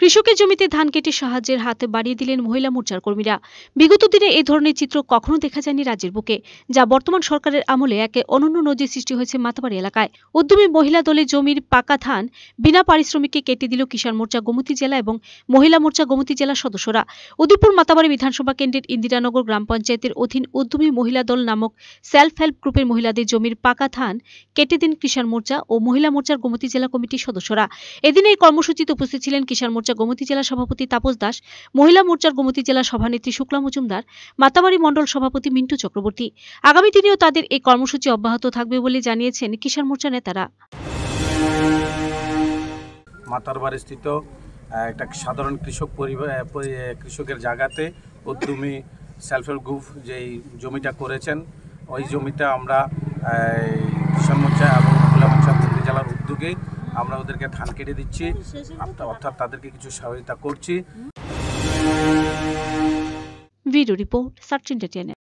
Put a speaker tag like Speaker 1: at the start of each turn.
Speaker 1: কৃষকের জমিতে ধান কেটে সাহায্যের হাত বাড়িয়ে দিলেন মহিলা মোর্চার কর্মীরা বিগত দিনে এই ধরনের চিত্র কখনো দেখা যায়নি রাজ্যের বুকে যা বর্তমান সরকারের আমলে একে অনন্য নজির সৃষ্টি হয়েছে মাতাবাড়ি এলাকায় উদ্যমী মহিলা দলে জমির পাকা ধান বিনা পারিশ্রমিককে কেটে দিল কিষাণ মোর্চা গোমতী জেলা এবং মহিলা মোর্চা গোমতী জেলা সদস্যরা উদয়পুর মাতাবাড়ি বিধানসভা কেন্দ্রের ইন্দিরানগর গ্রাম পঞ্চায়েতের অধীন উদ্যমী মহিলা দল নামক সেলফ হেল্প গ্রুপের মহিলাদের জমির পাকা ধান কেটে দিন কিষাণ মোর্চা ও মহিলা মোর্চার গোমতী জেলা কমিটির সদস্যরা এদিন এই কর্মসূচিতে উপস্থিত ছিলেন কিষাণ মোর্চা মোর্চা গোমতী জেলা সভাপতি তাপস দাস মহিলা মোর্চার গোমতী জেলা সভানেত্রী শুক্লা মজুমদার মাতাবাড়ি মণ্ডল সভাপতি মিন্টু চক্রবর্তী আগামী দিনেও তাদের এই কর্মসূচি অব্যাহত থাকবে বলে জানিয়েছেন কিষান মোর্চা নেতারা
Speaker 2: মাতারবাড়িস্থিত স্থিত একটা সাধারণ কৃষক পরিবার কৃষকের জায়গাতে উদ্যমী সেলফ হেল্প গ্রুপ যেই জমিটা করেছেন ওই জমিটা আমরা কিষাণ মোর্চা এবং মহিলা মোর্চা জেলার উদ্যোগে আমরা ওদেরকে ধান কেটে দিচ্ছি অর্থাৎ তাদেরকে কিছু সহায়তা করছি
Speaker 1: ভিডিও রিপোর্ট সার্চ ইন্টারটেনমেন্ট